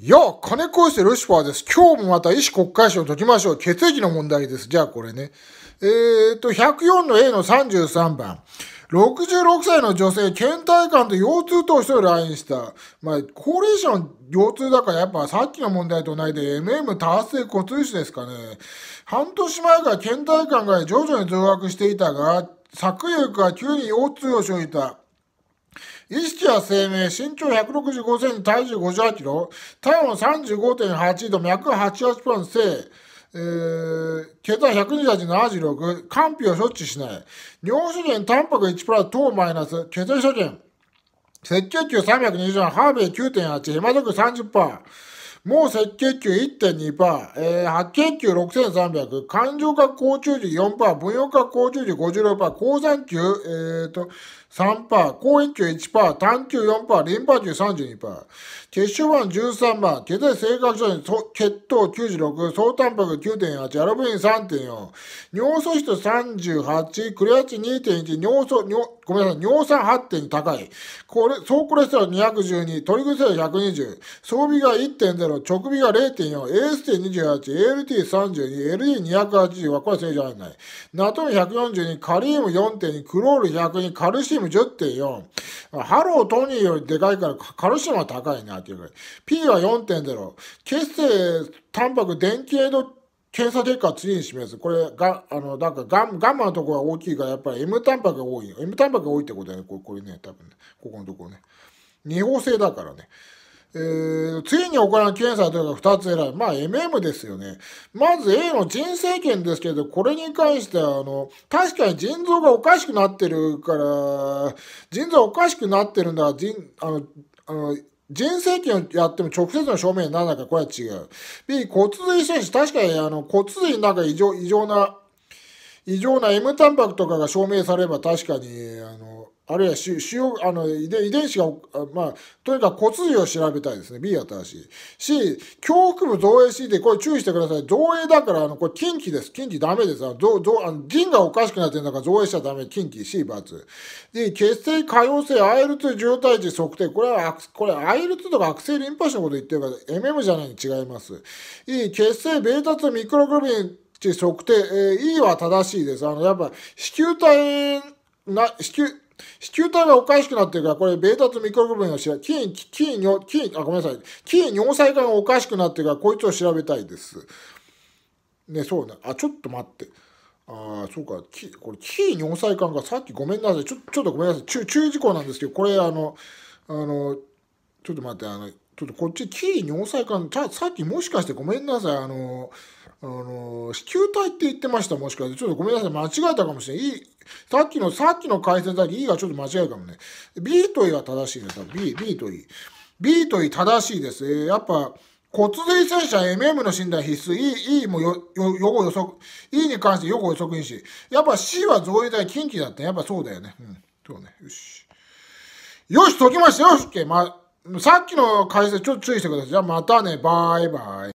いや、金恋してルシファーです。今日もまた医師国会賞を解きましょう。血液の問題です。じゃあこれね。えー、っと、104の A の33番。66歳の女性、倦怠感と腰痛と一人インした。まあ、高齢者の腰痛だからやっぱさっきの問題とないで MM 多発性骨髄腫ですかね。半年前から倦怠感が徐々に増悪していたが、昨夜から急に腰痛を生じた。意識は生命、身長165センチ、体重58キロ、体温35.8度、脈88分性、えー、血圧128-76、肝皮を処置しない。尿素源、タンパク1プラス、糖マイナス、血液所見。赤血球3 2 0ハーベイ9.8、ヘマドク30%。もう赤血球1.2%、えー、白血球6300、感情化高中時4%、分用化高中時56%、高酸球、えーと、3%、高円球1%、単球4%、リンパ球32%、血小板13血液性格症に血糖96、総タンパク9.8、アルブイン3.4、尿素質38、クレアチン2.1、尿素、尿、ごめんなさい、尿酸8.2高い、これ、総コレステロール212、トリグセル120、装備が1.0、の直尾が0.4、AST28、l t 3 2 LD280 はこれ正常案内。ナトリ142、カリウム4.2、クロール102、カルシウム10.4。ハロー、トニーよりでかいからカルシウムは高いなっていうぐらい。P は4.0。血清、タンパク、電気エイド、検査結果は次に示す。これが、あの、なんかガ、ガンマのところが大きいから、やっぱり M タンパクが多い。M タンパクが多いってことだよね。これこれね、多分ね。ここのところね。二方性だからね。えー、次に行う検査というのが2つ選ぶ。まあ、MM ですよね。まず A の人生権ですけど、これに関しては、あの、確かに腎臓がおかしくなってるから、腎臓おかしくなってるんだ腎、あの、あの、人生権をやっても直接の証明にならないから、これは違う。B、骨髄選手、確かにあの骨髄なんか異常異常な、異常な M タンパクとかが証明されれば確かに、あの、あるいはし瘍、あの遺伝子が、まあ、とにかく骨髄を調べたいですね。B 新しい。C、胸腹部造影 C で、これ注意してください。造影だから、あの、これ近畿です。近畿ダメです。あの、どどあの腎がおかしくなってるんだから造影しちゃダメ。近畿 C 罰。D、血清可用性 IL2 渋体値測定。これは、これ IL2 とか悪性リンパ腫のこと言ってるから、MM じゃないに違います。E、血清 β2 ミクログルビン値測定。えー、E は正しいです。あの、やっぱ、子宮体な、子宮、子宮体がおかしくなってるから、これ、ベータとミクログルンの調べ、筋、筋、筋、あ、ごめんなさい。筋尿細管がおかしくなってるから、こいつを調べたいです。ね、そうね。あ、ちょっと待って。ああ、そうか。きこれ、キー尿細管がさっきごめんなさい。ちょちょっとごめんなさい。注注意事項なんですけど、これ、あの、あの、ちょっと待って、あの、ちょっとこっち、キー尿細管、さっきもしかしてごめんなさい、あの、あの、子宮体って言ってました、もしかして。ちょっとごめんなさい、間違えたかもしれない。E、さっきの、さっきの解説だけ E がちょっと間違えたもんね。B と E は正しいです。B、B と E。B と E 正しいです。えー、やっぱ、骨髄戦車 MM の診断必須。E、E もよ、よ、予後予測。E に関して予後予測因子。やっぱ C は増与体近畿だって、やっぱそうだよね。うん。そうね。よし。よし、解きましたよし、OK。まあさっきの解説ちょっと注意してください。じゃあまたね。バイバイ。